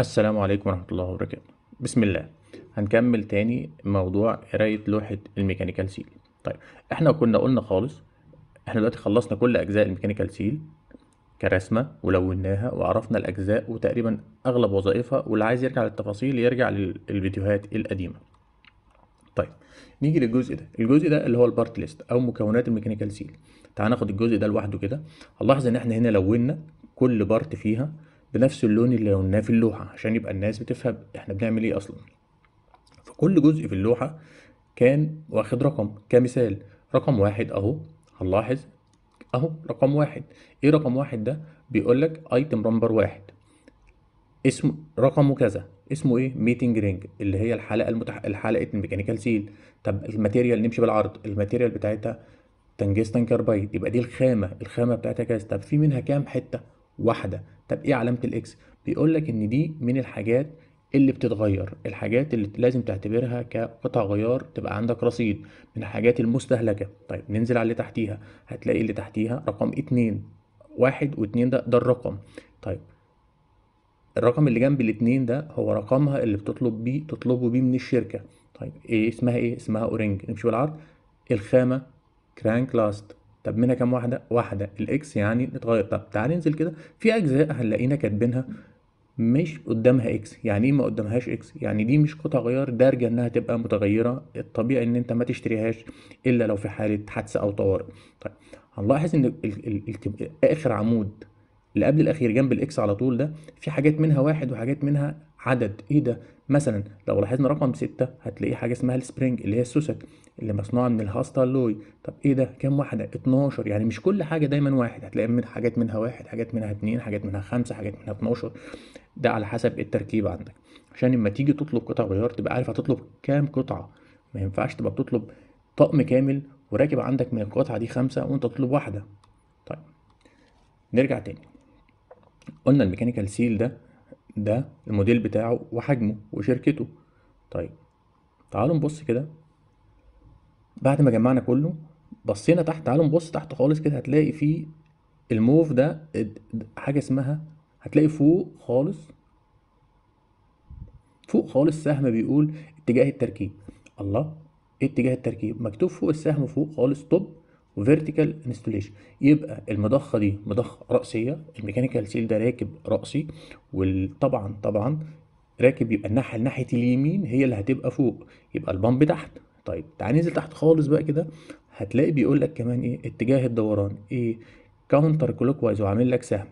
السلام عليكم ورحمة الله وبركاته بسم الله هنكمل تاني موضوع قراية لوحة الميكانيكال سيل طيب احنا كنا قلنا خالص احنا دلوقتي خلصنا كل اجزاء الميكانيكال سيل كرسمة ولوناها وعرفنا الاجزاء وتقريبا اغلب وظائفها واللي عايز يرجع للتفاصيل يرجع للفيديوهات القديمة طيب نيجي للجزء ده الجزء ده اللي هو البارت ليست او مكونات الميكانيكال سيل تعال ناخد الجزء ده لوحده كده هنلاحظ ان احنا هنا لونا كل بارت فيها بنفس اللون اللي لوناه في اللوحة عشان يبقى الناس بتفهم احنا بنعمل ايه اصلا فكل جزء في اللوحة كان واخد رقم كمثال رقم واحد اهو هنلاحظ اهو رقم واحد ايه رقم واحد ده بيقولك ايتم رمبر واحد اسم رقمه كذا اسمه ايه ميتنج رينج اللي هي الحلقه المتح... الحلقه الميكانيكال سيل طب الماتيريال نمشي بالعرض الماتيريال بتاعتها تنجستن كاربايد يبقى دي الخامه الخامه بتاعتها كذا طب في منها كام حته واحده طب ايه علامه الاكس بيقول لك ان دي من الحاجات اللي بتتغير الحاجات اللي لازم تعتبرها كقطع غيار تبقى عندك رصيد من الحاجات المستهلكه طيب ننزل على اللي تحتيها هتلاقي اللي تحتيها رقم اتنين واحد واتنين ده ده الرقم طيب الرقم اللي جنب الاتنين ده هو رقمها اللي بتطلب بيه تطلبه بيه من الشركة طيب ايه اسمها ايه اسمها اورنج نمشي بالعرض الخامة كرانك لاست طب منها كام واحده واحده الاكس يعني اتغير طب تعال ننزل كده في اجزاء هنلاقينا كاتبينها مش قدامها اكس يعني ايه ما قدامهاش اكس يعني دي مش قطع غيار دارجه انها تبقى متغيره الطبيعي ان انت ما تشتريهاش الا لو في حاله حادثه او طوارئ طيب هنلاحظ ان الـ الـ الـ اخر عمود اللي قبل الاخير جنب الاكس على طول ده في حاجات منها واحد وحاجات منها عدد ايه ده مثلا لو لاحظنا رقم ستة هتلاقيه حاجه اسمها السبرينج اللي هي السوسك اللي مصنوعه من الهاستالوي طب ايه ده كام واحده 12 يعني مش كل حاجه دايما واحد هتلاقي من حاجات منها واحد حاجات منها اتنين حاجات منها خمسة حاجات منها 12 ده على حسب التركيب عندك عشان لما تيجي تطلب قطع غيار تبقى عارف هتطلب كام قطعه ما ينفعش تبقى بتطلب طقم كامل وراكب عندك من القطعه دي خمسة وانت تطلب واحده طيب نرجع تاني قلنا الميكانيكال سيل ده ده الموديل بتاعه وحجمه وشركته طيب تعالوا نبص كده بعد ما جمعنا كله بصينا تحت تعالوا نبص تحت خالص كده هتلاقي فيه الموف ده حاجة اسمها هتلاقي فوق خالص فوق خالص سهم بيقول اتجاه التركيب الله ايه اتجاه التركيب مكتوب فوق السهم فوق خالص طب وفيرتيكال انستوليشن يبقى المضخه دي مضخه راسيه الميكانيكال سيل ده راكب راسي وطبعا طبعا راكب يبقى الناحيه ناحيه اليمين هي اللي هتبقى فوق يبقى البامب تحت طيب تعال ننزل تحت خالص بقى كده هتلاقي بيقول لك كمان ايه اتجاه الدوران ايه كاونتر كلوك وايز وعامل لك سهم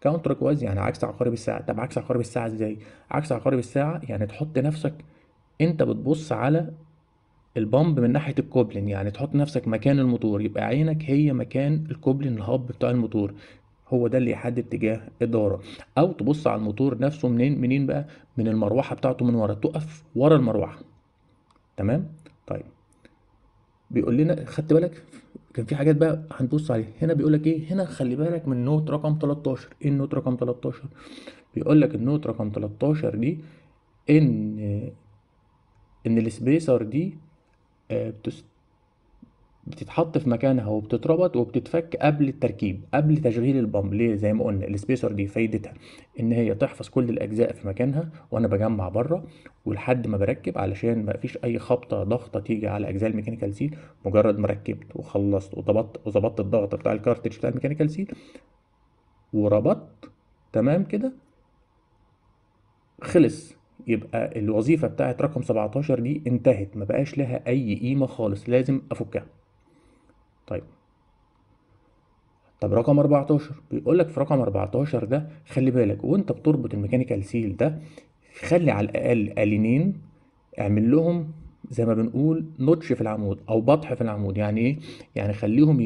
كاونتر كلوك يعني عكس عقارب الساعه طب عكس عقارب الساعه ازاي عكس عقارب الساعه يعني تحط نفسك انت بتبص على البامب من ناحية الكوبلين يعني تحط نفسك مكان الموتور يبقى عينك هي مكان الكوبلين الهب بتاع الموتور هو ده اللي يحدد اتجاه الدوره او تبص على الموتور نفسه منين منين بقى من المروحه بتاعته من ورا تقف ورا المروحه تمام طيب بيقول لنا خدت بالك كان في حاجات بقى هنبص عليها هنا بيقول لك ايه هنا خلي بالك من نوت رقم 13 ايه النوت رقم 13 بيقول لك النوت رقم 13 دي ان ان السبيسر دي آه، بتس... بتتحط في مكانها وبتتربط وبتتفك قبل التركيب قبل تشغيل البامب ليه زي ما قلنا السبيسر دي فايدتها ان هي تحفظ كل الاجزاء في مكانها وانا بجمع بره ولحد ما بركب علشان ما فيش اي خبطه ضغطه تيجي على اجزاء الميكانيكال سيل مجرد ما ركبت وخلصت وظبطت وظبطت الضغط بتاع الكارتج بتاع الميكانيكال سيل وربطت تمام كده خلص يبقى الوظيفة بتاعة رقم 17 دي انتهت ما بقاش لها أي قيمة خالص لازم أفكها طيب طب رقم 14 بيقول لك في رقم 14 ده خلي بالك وانت بتربط الميكانيكال سيل ده خلي على الاقل الينين اعمل لهم زي ما بنقول نوتش في العمود او بطح في العمود يعني ايه يعني خليهم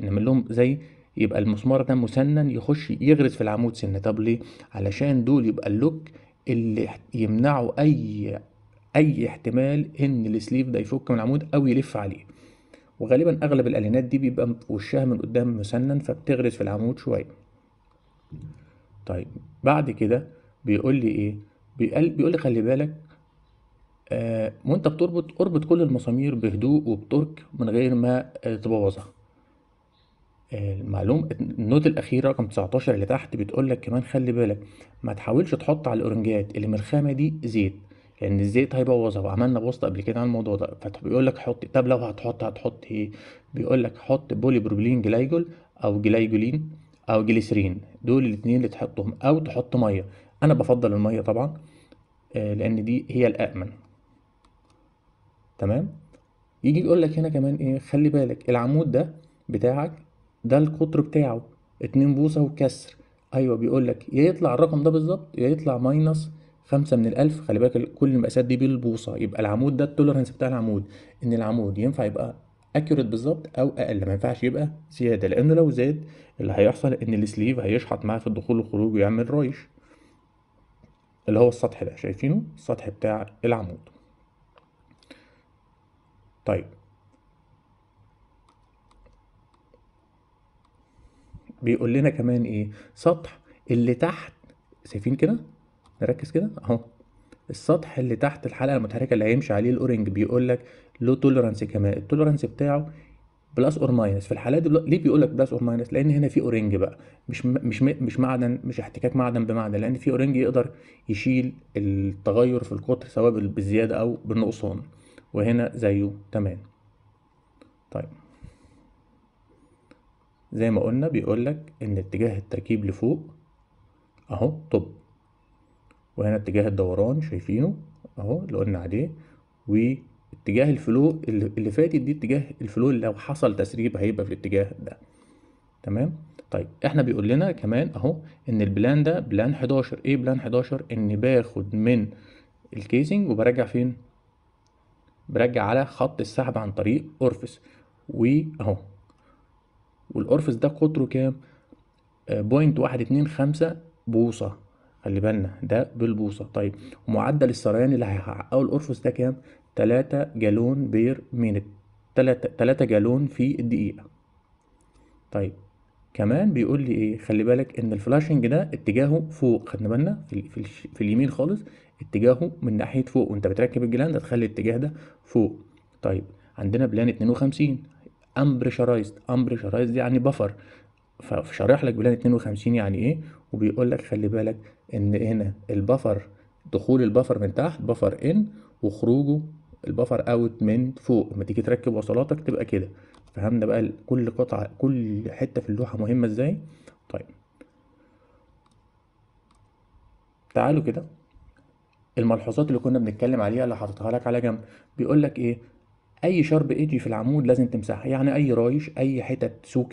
نعمل لهم زي يبقى المسمار ده مسنن يخش يغرز في العمود سنه طب ليه علشان دول يبقى اللوك اللي يمنعوا اي اي احتمال ان السليف ده يفك من العمود او يلف عليه وغالبا اغلب الالينات دي بيبقى وشها من قدام مسنن فبتغرز في العمود شويه طيب بعد كده بيقول لي ايه بيقول, بيقول لي خلي بالك آه وانت بتربط اربط كل المسامير بهدوء وبترك من غير ما تبوظها المعلوم النوت الأخير رقم 19 اللي تحت بتقول لك كمان خلي بالك ما تحاولش تحط على الأورنجات اللي من الخامه دي زيت لأن الزيت هيبوظها وعملنا بوست قبل كده عن الموضوع ده فبيقول لك حط طب لو هتحط هتحط إيه؟ بيقول لك حط بولي بروبلين جلايكول أو جلايكولين أو جليسرين دول الاتنين اللي تحطهم أو تحط مية أنا بفضل المية طبعا آه، لأن دي هي الامن تمام يجي يقول لك هنا كمان إيه خلي بالك العمود ده بتاعك ده القطر بتاعه اتنين بوصة وكسر ايوه بيقول لك يا يطلع الرقم ده بالظبط يا يطلع ماينص خمسة من الألف خلي بالك كل المقاسات دي بالبوصة يبقى العمود ده التولرنس بتاع العمود إن العمود ينفع يبقى اكيوريت بالظبط او اقل ما ينفعش يبقى زياده لانه لو زاد اللي هيحصل ان السليف هيشحط معاه في الدخول والخروج ويعمل رايش اللي هو السطح ده شايفينه السطح بتاع العمود طيب بيقول لنا كمان ايه سطح اللي تحت شايفين كده نركز كده اهو السطح اللي تحت الحلقه المتحركه اللي هيمشي عليه الاورنج بيقول لك له تولرانس كمان التولرانس بتاعه بلس اور ماينس في الحالات دي بل... ليه بيقول لك بلس اور ماينس لان هنا في اورنج بقى مش م... مش م... مش معدن مش احتكاك معدن بمعدن لان في اورنج يقدر يشيل التغير في القطر سواء بالزياده او بالنقصان وهنا زيه تمام طيب زي ما قلنا بيقولك ان اتجاه التركيب لفوق اهو طب وهنا اتجاه الدوران شايفينه اهو اللي قلنا عليه واتجاه الفلو اللي فاتت دي اتجاه الفلو اللي لو حصل تسريب هيبقى في الاتجاه ده تمام طيب احنا بيقول لنا كمان اهو ان البلان ده بلان 11 ايه بلان 11 ان باخد من الكيسنج وبرجع فين برجع على خط السحب عن طريق اورفس واهو والأورفس ده قطره كام بوينت آه، واحد اتنين خمسة بوصة خلي بالنا ده بالبوصة طيب ومعدل السريان اللي هيحققه الأورفس ده كام تلاتة جالون بير مينت تلاتة, تلاتة جالون في الدقيقة طيب كمان بيقول لي ايه خلي بالك ان الفلاشنج ده اتجاهه فوق خدنا بالنا في, في, في اليمين خالص اتجاهه من ناحيه فوق وانت بتركب الجلاند هتخلي الاتجاه ده فوق طيب عندنا بلان 52 امبريشرايزد امبريشرايزد يعني بفر فشارح لك بلان 52 يعني ايه وبيقول لك خلي بالك ان هنا البفر دخول البفر من تحت بفر ان وخروجه البفر اوت من فوق لما تيجي تركب وصلاتك تبقى كده فهمنا بقى كل قطعه كل حته في اللوحه مهمه ازاي طيب تعالوا كده الملحوظات اللي كنا بنتكلم عليها اللي حاططها لك على جنب بيقول لك ايه اي شرب ايدي في العمود لازم تمسحها يعني اي رايش اي حتت سوكه